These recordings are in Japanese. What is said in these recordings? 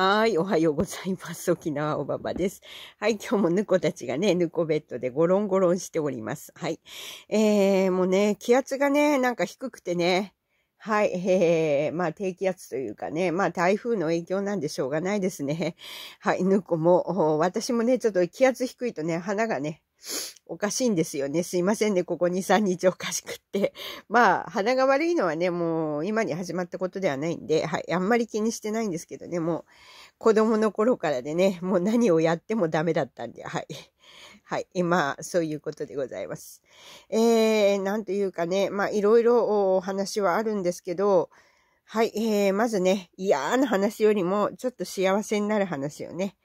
はい、おはようございます。沖縄おばばです。はい、今日も猫たちがね、ぬこベッドでゴロンゴロンしております。はい。えー、もうね、気圧がね、なんか低くてね、はい、えー、まあ低気圧というかね、まあ台風の影響なんでしょうがないですね。はい、ぬこも、私もね、ちょっと気圧低いとね、花がね、おかしいんですよね。すいませんね。ここ2、3日おかしくって。まあ、鼻が悪いのはね、もう今に始まったことではないんで、はい。あんまり気にしてないんですけどね、もう子供の頃からでね、もう何をやってもダメだったんで、はい。はい。今、そういうことでございます。えー、なんというかね、まあ、いろいろお話はあるんですけど、はい。えー、まずね、嫌な話よりも、ちょっと幸せになる話をね、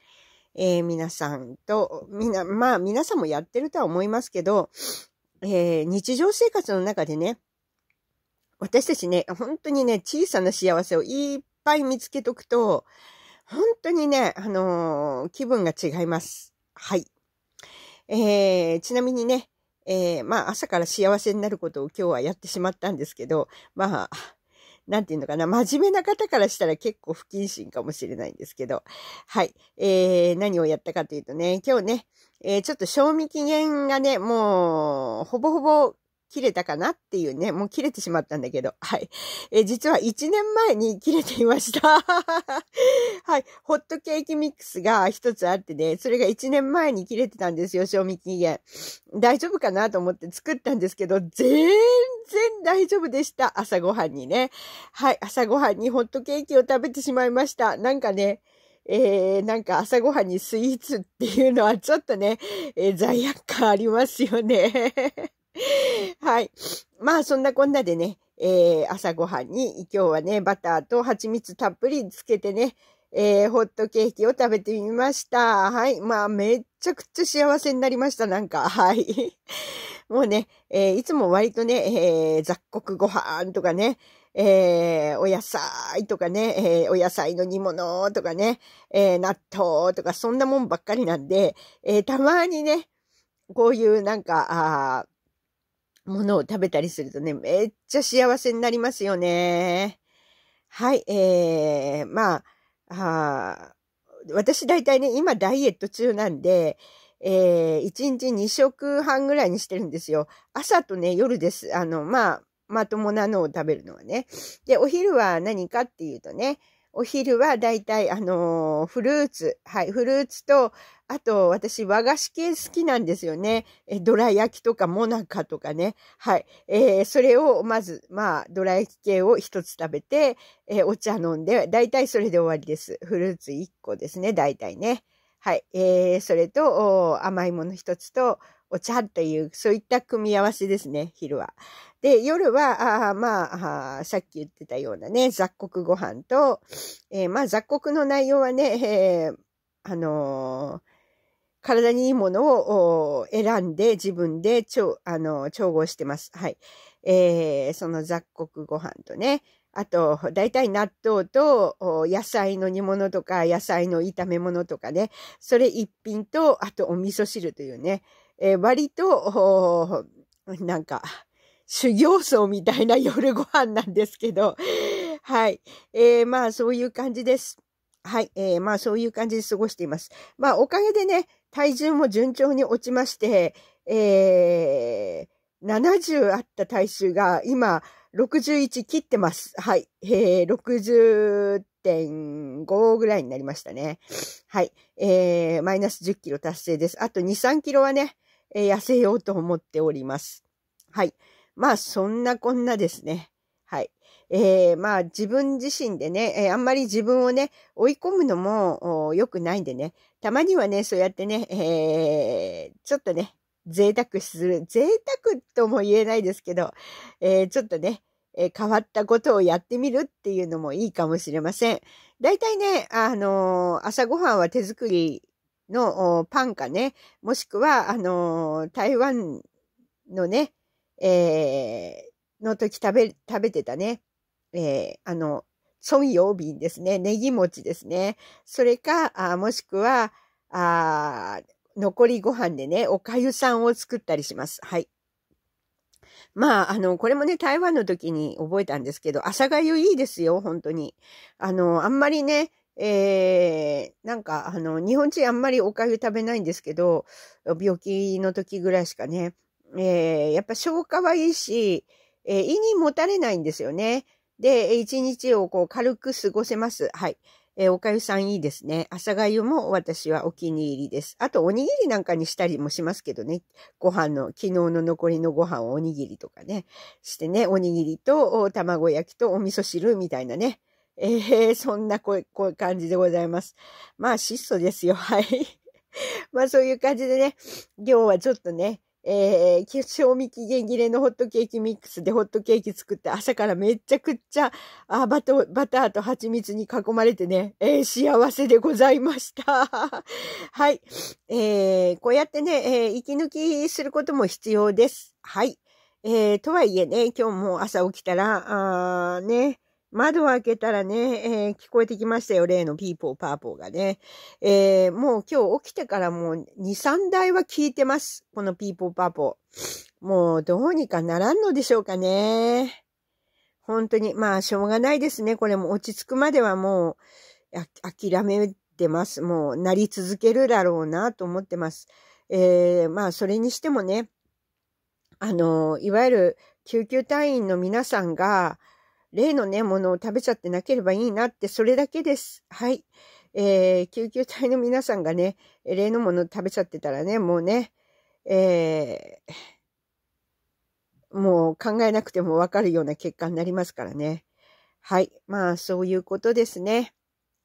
えー、皆さんと、みな、まあ皆さんもやってるとは思いますけど、えー、日常生活の中でね、私たちね、本当にね、小さな幸せをいっぱい見つけとくと、本当にね、あのー、気分が違います。はい。えー、ちなみにね、えー、まあ朝から幸せになることを今日はやってしまったんですけど、まあ、なんていうのかな、真面目な方からしたら結構不謹慎かもしれないんですけど、はい。えー、何をやったかというとね、今日ね、えー、ちょっと賞味期限がね、もう、ほぼほぼ切れたかなっていうね、もう切れてしまったんだけど、はい。え、実は1年前に切れていました。はい。ホットケーキミックスが一つあってね、それが1年前に切れてたんですよ、賞味期限。大丈夫かなと思って作ったんですけど、全然大丈夫でした。朝ごはんにね。はい。朝ごはんにホットケーキを食べてしまいました。なんかね、えー、なんか朝ごはんにスイーツっていうのはちょっとね、えー、罪悪感ありますよね。はい。まあ、そんなこんなでね、えー、朝ごはんに今日はね、バターと蜂蜜たっぷりつけてね、えー、ホットケーキを食べてみました。はい。まあ、めっちゃくちゃ幸せになりました、なんか。はい。もうね、えー、いつも割とね、えー、雑穀ご飯とかね、えー、お野菜とかね、えー、お野菜の煮物とかね、えー、納豆とかそんなもんばっかりなんで、えー、たまにね、こういうなんか、あものを食べたりするとね、めっちゃ幸せになりますよね。はい、えー、まあ、私大体ね、今ダイエット中なんで、えー、1日2食半ぐらいにしてるんですよ。朝とね、夜です。あの、まあ、まともなのを食べるのはね。で、お昼は何かっていうとね、お昼はだいたいあのー、フルーツ、はい、フルーツと、あと私和菓子系好きなんですよね。え、どら焼きとかもなかとかね。はい。えー、それをまず、まあ、ドラ焼き系を一つ食べて、えー、お茶飲んで、だいたいそれで終わりです。フルーツ1個ですね、だいたいね。はい。えー、それと、甘いもの一つと、お茶っていう、そういった組み合わせですね、昼は。で、夜は、あまああ、さっき言ってたようなね、雑穀ご飯と、えー、まあ、雑穀の内容はね、えー、あのー体にいいものを選んで自分で調あの調合してます。はい。えー、その雑穀ご飯とね、あと、大体納豆と野菜の煮物とか野菜の炒め物とかね、それ一品と、あとお味噌汁というね、えー、割と、なんか、修行僧みたいな夜ご飯なんですけど、はい。えー、まあ、そういう感じです。はい。えー、まあ、そういう感じで過ごしています。まあ、おかげでね、体重も順調に落ちまして、えー、70あった体臭が今61切ってます。はい。えー、60.5ぐらいになりましたね。はい。えー、マイナス10キロ達成です。あと2、3キロはね、えー、痩せようと思っております。はい。まあ、そんなこんなですね。はい。えー、まあ自分自身でね、えー、あんまり自分をね、追い込むのも良くないんでね、たまにはね、そうやってね、えー、ちょっとね、贅沢する。贅沢とも言えないですけど、えー、ちょっとね、えー、変わったことをやってみるっていうのもいいかもしれません。大体ね、あのー、朝ごはんは手作りのパンかね、もしくは、あの台湾のね、えの時食べ、食べてたね、えあの、孫陽瓶ですね、ネギ餅ですね、それか、あもしくは、あ残りご飯でね、おかゆさんを作ったりします。はい。まあ、あの、これもね、台湾の時に覚えたんですけど、朝がゆいいですよ、本当に。あの、あんまりね、えー、なんか、あの、日本人あんまりおかゆ食べないんですけど、病気の時ぐらいしかね、えー、やっぱ消化はいいし、えー、胃にもたれないんですよね。で、一日をこう軽く過ごせます。はい。えー、おかゆさんいいですね。朝がゆも私はお気に入りです。あと、おにぎりなんかにしたりもしますけどね。ご飯の、昨日の残りのご飯をおにぎりとかね。してね、おにぎりと卵焼きとお味噌汁みたいなね。えー、そんなこう、こういう感じでございます。まあ、質素ですよ。はい。まあ、そういう感じでね、今日はちょっとね、えー、賞味期限切れのホットケーキミックスでホットケーキ作って朝からめちゃくちゃあバトバターと蜂蜜に囲まれてね、えー、幸せでございました。はい、えー。こうやってね、えー、息抜きすることも必要です。はい。えー、とはいえね、今日も朝起きたら、あね、窓を開けたらね、えー、聞こえてきましたよ。例のピーポーパーポーがね。えー、もう今日起きてからもう2、3台は聞いてます。このピーポーパーポー。もうどうにかならんのでしょうかね。本当に、まあ、しょうがないですね。これも落ち着くまではもう、諦めてます。もう、なり続けるだろうなと思ってます。えー、まあ、それにしてもね、あの、いわゆる救急隊員の皆さんが、例のね、ものを食べちゃってなければいいなって、それだけです。はい。えー、救急隊の皆さんがね、例のもの食べちゃってたらね、もうね、えー、もう考えなくてもわかるような結果になりますからね。はい。まあ、そういうことですね。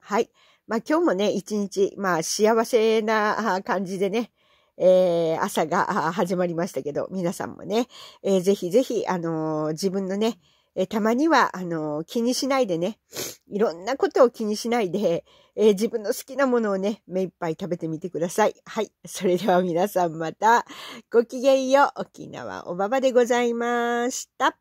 はい。まあ、今日もね、一日、まあ、幸せな感じでね、えー、朝が始まりましたけど、皆さんもね、えー、ぜひぜひ、あのー、自分のね、えたまには、あの、気にしないでね、いろんなことを気にしないで、え自分の好きなものをね、目いっぱい食べてみてください。はい。それでは皆さんまた、ごきげんよう。沖縄おばばでございました。